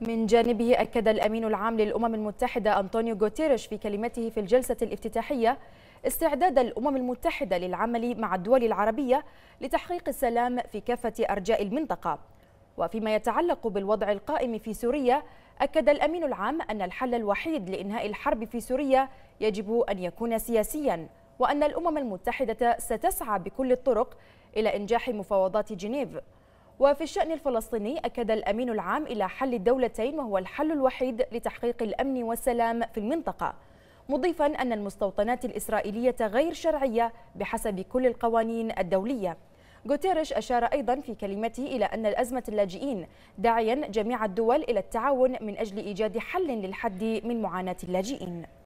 من جانبه أكد الأمين العام للأمم المتحدة أنطونيو غوتيريش في كلمته في الجلسة الافتتاحية استعداد الأمم المتحدة للعمل مع الدول العربية لتحقيق السلام في كافة أرجاء المنطقة وفيما يتعلق بالوضع القائم في سوريا أكد الأمين العام أن الحل الوحيد لإنهاء الحرب في سوريا يجب أن يكون سياسياً وأن الأمم المتحدة ستسعى بكل الطرق إلى إنجاح مفاوضات جنيف وفي الشأن الفلسطيني أكد الأمين العام إلى حل الدولتين وهو الحل الوحيد لتحقيق الأمن والسلام في المنطقة مضيفا أن المستوطنات الإسرائيلية غير شرعية بحسب كل القوانين الدولية غوتيريش أشار أيضا في كلمته إلى أن الأزمة اللاجئين داعيا جميع الدول إلى التعاون من أجل إيجاد حل للحد من معاناة اللاجئين